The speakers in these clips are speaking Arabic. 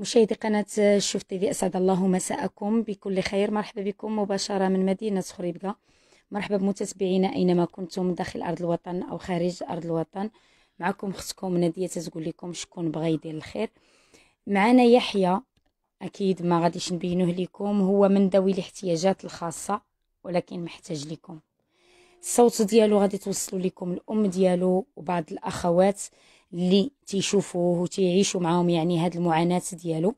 مشاهدي قناة شوف تيفي أسعد الله مساءكم بكل خير مرحبا بكم مباشرة من مدينة خريبكة مرحبا بمتابعينا أينما كنتم داخل أرض الوطن أو خارج أرض الوطن معكم ختكم نادية تقول لكم شكون بغا يدير الخير معنا يحيى أكيد ما غاديش نبينوه لكم هو من ذوي الاحتياجات الخاصة ولكن محتاج لكم الصوت ديالو غادي توصلوا لكم الأم ديالو وبعض الأخوات اللي تيشوفوه وتيعيشوا معاهم يعني هاد المعاناة ديالو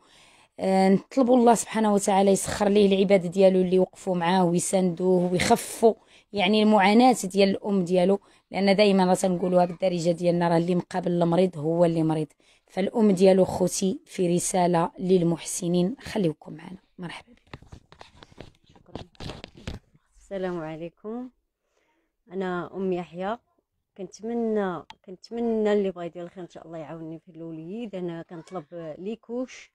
آه، نطلبوا الله سبحانه وتعالى يسخر ليه العباد ديالو اللي وقفوا معاه ويساندوه ويخفوا يعني المعاناة ديال الأم ديالو لأن دايما راه تنقولوها بالدارجة ديالنا راه اللي مقابل المريض هو اللي مريض فالأم ديالو خوتي في رسالة للمحسنين خليوكم معنا مرحبا بك شكرا السلام عليكم أنا أم يحيى كنتمنى كنتمنى اللي بغى يدير الخير ان شاء الله يعاونني في الوليد انا كنطلب ليكوش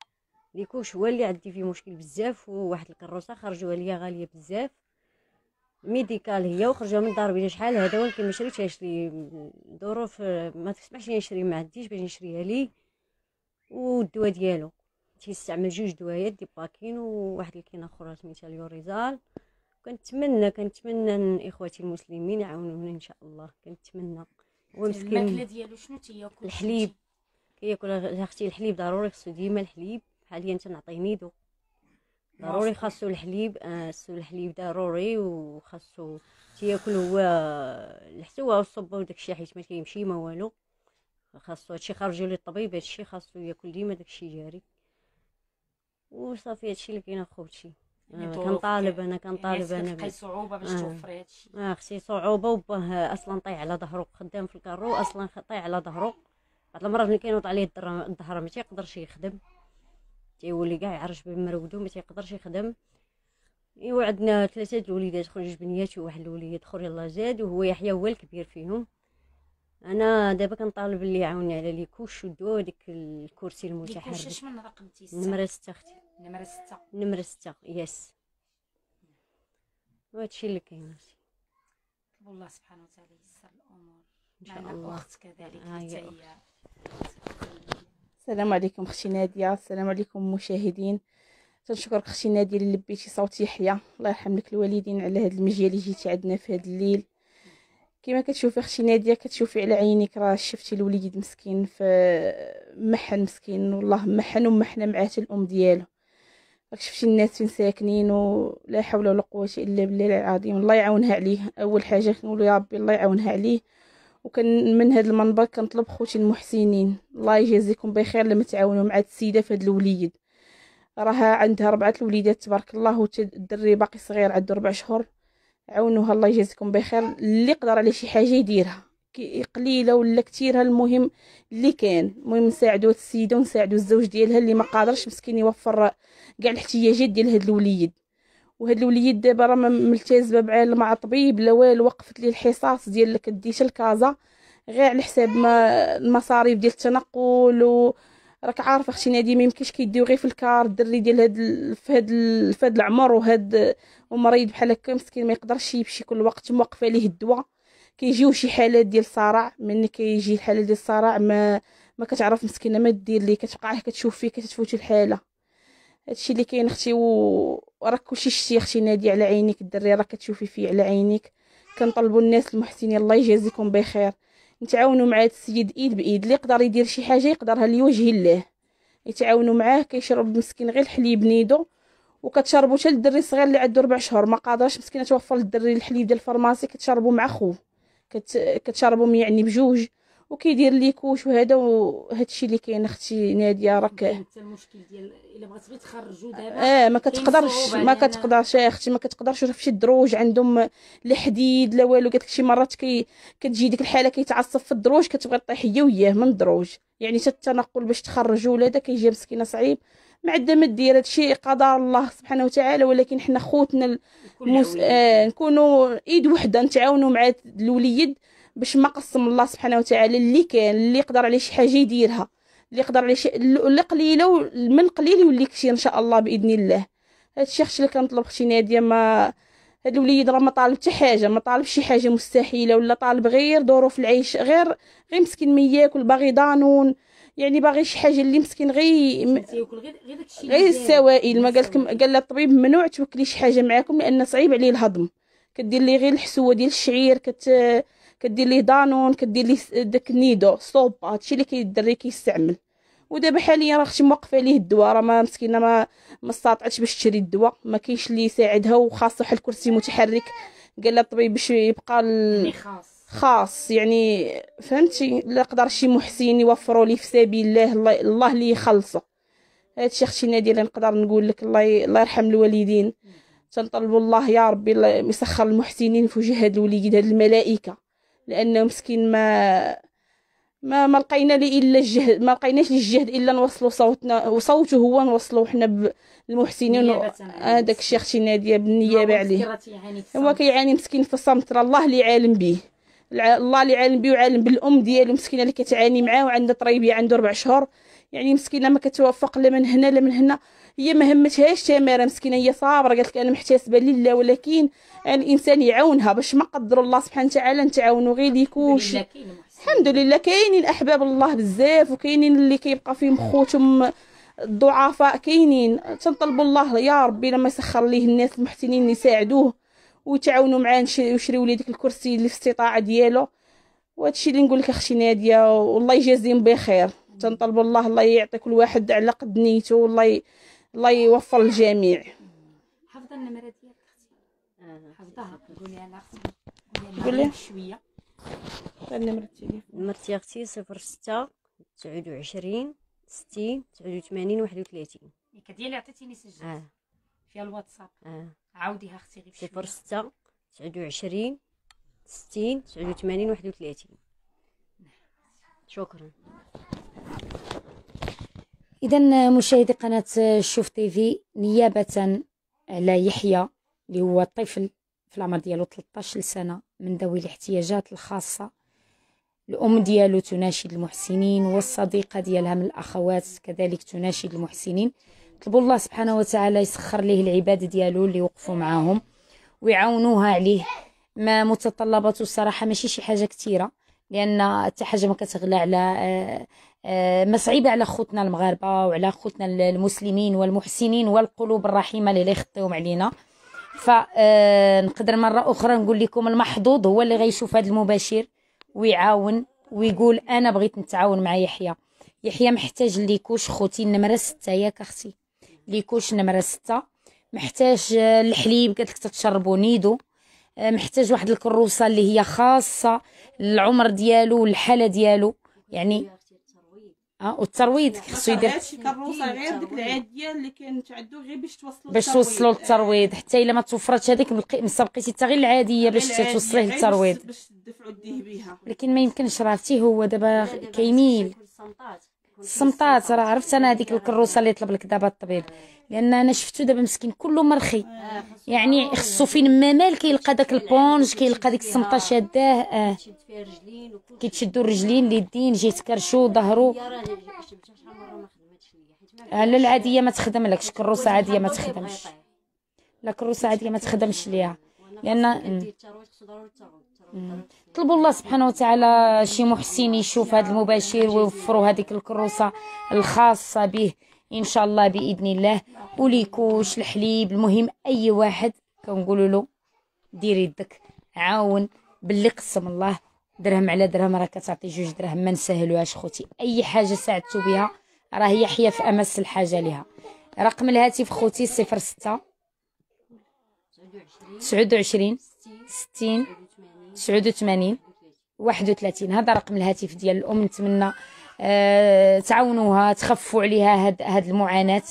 ليكوش هو اللي عندي فيه مشكل بزاف وواحد الكروسه خرجوها ليا غاليه بزاف ميديكال هي وخرجوها من دار بلا شحال هذا ولكن ما شريتش نشري ظروف ما تسمحش لي نشري ما عنديش باش نشريها ليه والدواء ديالو تيستعمل جوج دوايات دي باكين وواحد الكينه اخرى سميتها اليوريزال كنتمنى كنتمنى ان اخواتي المسلمين يعاونوني ان شاء الله كنتمنى هو مسكين الماكله ديالو شنو تياكل الحليب كياكل اختي الحليب ضروري خصو ديما الحليب حاليا تنعطيه نيدو ضروري خاصو الحليب آه، خاصو الحليب ضروري وخاصو تياكل هو الحسوه والصبه وداكشي حيت ما كيمشي ما والو خاصو هادشي خرجو للطبيب هادشي خاصو ياكل ديما داكشي جاري وصافي هادشي اللي كاين اخوتي يعني آه، كان طالب انا يعني كان طالب انا بي. صعوبه باش آه. توفري هادشي آه، اختي صعوبه وباه اصلا طايح على ظهرو خدام في الكارو اصلا طايح على ظهرو بعض المرات ملي كينوض عليه الظهر ما تيقدرش يخدم تيولي كاع يعرج بمرودو ما تيقدرش يخدم ايوا عندنا ثلاثه الوليدات خرج بنيات وواحد الوليد اخر يلاه زاد وهو يحيى هو الكبير فيهم انا دابا كنطالب اللي يعاوني على لي كوش ودو ديك الكرسي المتحرك لي من رقم تيسا نمره 6 اختي نمرة ستة نمرة ستة يس وهادشي اللي كاين نطلبوا الله سبحانه وتعالى ييسر الامور ان شاء الله الاخت كذلك آه، حتى هي السلام عليكم اختي ناديه السلام عليكم مشاهدين تنشكرك اختي ناديه اللي لبيتي صوت يحيى الله يرحم لك الوالدين على هاد المجيه اللي جيتي عندنا في هاد الليل كما كتشوفي اختي ناديه كتشوفي على عينيك راه شفتي الوليد مسكين في محن مسكين والله محن ومحنا معاه الام ديالو راك شفتي الناس فين ساكنين ولا حول ولا قوه الا بالله العظيم الله يعاونها عليه اول حاجه كنقولوا يا ربي الله يعاونها عليه وكان من هذا المنبر كنطلب خوتي المحسنين الله يجازيكم بخير لما تعاونوا مع السيده في هذا الوليد راها عندها ربعه الوليدات تبارك الله والدري باقي صغير عنده ربع شهور عاونوها الله يجازيكم بخير اللي قدر على شي حاجه يديرها قليله ولا كثيرها المهم اللي كان المهم نساعدوا السيده ونساعدوا الزوج ديالها اللي ما قادرش مسكين يوفر كاع الاحتياجات ديال هاد الوليد وهاد الوليد دابا راه ملتزمه بعال مع طبيب لا والو وقفت لي الحصص ديال كديشه لكازا غير على حساب ما المصاريف ديال التنقل و راك عارفه اختي نادي ما يمكنش كيديو غير في الكار الدري ديال هاد في هاد في هاد العمر وهاد ومريض بحال هكا مسكين ما يقدرش يمشي كل وقت موقفه ليه الدواء كيجيو شي حالات ديال الصرع ملي كيجي الحاله ديال الصرع ما ما كتعرف مسكينه ما دير ليه كتبقى غير كتشوف فيه كتفوتي الحاله هادشي اللي كاين اختي وراك كلشي شتي اختي نادي على عينيك الدري راك كتشوفي فيه على عينيك كنطلبوا الناس المحسنين الله يجازيكم بخير نتعاونوا مع هاد السيد ايد بايد اللي يقدر يدير شي حاجه يقدرها لوجه الله يتعاونوا معاه كيشرب مسكين غير الحليب نيدو وكتشربو حتى الدري الصغير اللي عنده ربع شهور ما قادرش مسكينه توفر للدري الحليب ديال الفارماسي كتشربو مع خوه كت... كتشربهم يعني بجوج وكيدير ليكوش وهذا وهادشي اللي كاين اختي ناديه راك حتى المشكل ديال الا تخرجوا دابا اه ما كتقدرش ما كتقدرش يا اختي ما كتقدرش راه شي دروج عندهم لا حديد لا والو قالت لك شي مرات كي كتجي ديك الحاله كيتعصب في الدروج كتبغي طيح هي وياه من الدروج يعني حتى التنقل باش تخرجوا ولا كيجي مسكينه صعيب ما عندنا ما دير هادشي قدر الله سبحانه وتعالى ولكن حنا خوتنا المس... آه نكونوا ايد وحده نتعاونوا مع الوليد باش ما قسم الله سبحانه وتعالى اللي كان اللي يقدر عليه شي حاجه يديرها اللي يقدر عليه شي اللي قليله من قليل يولي كثير ان شاء الله باذن الله هادشي الشيء اللي كنطلب اختي ناديه ما هاد الوليد راه ما طالب حتى حاجه ما طالب شي حاجه مستحيله ولا طالب غير ظروف العيش غير غير مسكين ما ياكل باغي دانون يعني باغي شي حاجه اللي مسكين غي غير السوائل ما قالت قال لها الطبيب ممنوع توكلي شي حاجه معاكم لان صعيب عليه الهضم كدير ليه غير الحسوه ديال الشعير كت كدير ليه دانون كدير ليه داك نيدو صوب هادشي اللي كيدري كيستعمل ودابا حاليا راه اختي موقفه ليه الدواء راه ما مسكينه ما ما استطاعتش باش تشري الدواء ما كاينش اللي يساعدها وخاصه واحد الكرسي متحرك قال لها الطبيب باش يبقى ال... يعني خاص خاص يعني فهمتي لا قدر شي محسن يوفروا لي في سبيل الله الله, اللي يخلصه هادشي اختي ناديه نقدر نقول لك الله الله يرحم الوالدين تنطلب الله يا ربي يسخر المحسنين في وجه هاد الوليد هاد الملائكه لانه مسكين ما ما ما لقينا لي الا الجهد ما لقيناش الجهد الا نوصلوا صوتنا وصوته هو نوصلوا حنا بالمحسنين هذاك الشيخ اختي ناديه بالنيابه عليه هو كيعاني مسكين في الصمت الله اللي عالم به الله اللي عالم بيه وعالم بالام ديالو مسكينه اللي كتعاني معاه وعندها طريبيه عنده ربع شهور يعني مسكينه ما كتوفق لا من هنا لا من هنا هي ما همتهاش تماره مسكينه هي صابره قالت لك انا محتسبه لله ولكن الانسان يعاونها باش ما قدر الله سبحانه وتعالى نتعاونوا غير ديكوش الحمد لله كاينين احباب الله بزاف وكاينين اللي كيبقى فيهم آه. خوتهم الضعفاء كاينين تنطلبوا الله يا ربي لما يسخر ليه الناس المحسنين يساعدوه وتعاونوا معاه وشريو ليه ديك الكرسي اللي في الاستطاعه ديالو وهادشي اللي نقول لك اختي ناديه والله يجازيهم بخير تنطلبوا الله الله يعطي كل واحد على قد نيته والله ي... الله يوفر الجميع حافظه النمره ديالك اختي آه. حافظاها قولي انا قولي شويه النمره التليفون نمرتي اختي 06 29 60 89 31 ديك اللي عطيتيني سجلت آه. فيها الواتساب اه عاوديها اختي غير صفر ستة تسعود وعشرين ستين تسعود وثمانين واحد وثلاثين شكرا اذا مشاهدي قناه شوف تي في نيابه على يحيى اللي هو طفل في العمر ديالو 13 سنه من ذوي الاحتياجات الخاصه الام ديالو تناشد المحسنين والصديقه ديالها من الاخوات كذلك تناشد المحسنين طلبوا الله سبحانه وتعالى يسخر ليه العباد ديالو اللي وقفوا معاهم ويعاونوها عليه ما متطلباته الصراحه ماشي شي حاجه كثيره لان حتى حاجه ما كتغلى على آه، آه، ما صعيبه على خوتنا المغاربه وعلى خوتنا المسلمين والمحسنين والقلوب الرحيمه اللي يخطيوهم علينا فنقدر آه، مره اخرى نقول لكم المحظوظ هو اللي غيشوف هذا المباشر ويعاون ويقول انا بغيت نتعاون مع يحيى يحيى محتاج ليكوش خوتي النمره سته ياك اختي ليكوش نمره ستة محتاج آه، الحليب قالت لك تتشربو نيدو آه، محتاج واحد الكروسه اللي هي خاصه العمر ديالو والحاله ديالو يعني اه والترويض خصو يدير هادشي كروسه غير ديك العاديه اللي كانت غير باش توصلوا باش توصلوا للترويض حتى الا ما توفرتش هذيك ما بقيتي حتى غير العاديه باش توصليه للترويض باش تدفعوا ديه بها لكن ما يمكنش راه هو دابا كيميل الصمتات راه عرفت انا هذيك الكروسه اللي طلب لك دابا الطبيب لان انا شفتو دابا مسكين كله مرخي يعني خصو فين ما مال كيلقى داك البونج كيلقى ديك الصمطه شاداه اه كيتشدو الرجلين اليدين جيت كرشو ظهرو آه، لا العاديه ما تخدملكش كروسه عاديه ما تخدمش لا كروسه عاديه ما تخدمش ليها لان نطلبوا الله سبحانه وتعالى شي محسن يشوف هذا المباشر ويوفروا هذيك الكروسه الخاصه به ان شاء الله باذن الله وليكوش الحليب المهم اي واحد كنقولوا له دير يدك عاون باللي قسم الله درهم على درهم راه كتعطي جوج درهم ما نسهلوهاش خوتي اي حاجه ساعدتو بها راه هي حيه في امس الحاجه لها رقم الهاتف خوتي صفر ستة تسعود وعشرين ستين 89 31 هذا رقم الهاتف ديال الام نتمنى أه تعاونوها تخفوا عليها هاد هاد المعاناه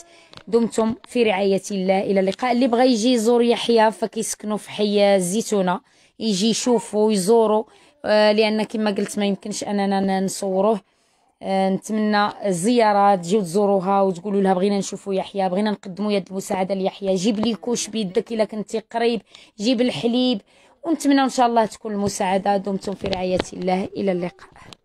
دمتم في رعايه الله الى اللقاء اللي بغى يجي يزور يحيى فكيسكنوا في حي الزيتونه يجي يشوفوا يزوروا أه لان كما قلت ما يمكنش اننا نصوروه أه نتمنى الزياره تجيو تزوروها وتقولوا لها بغينا نشوفوا يحيى بغينا نقدموا يد المساعده ليحيى جيب لي كوش بيدك الا كنتي قريب جيب الحليب ونتمنى ان شاء الله تكون المساعده دمتم في رعايه الله الى اللقاء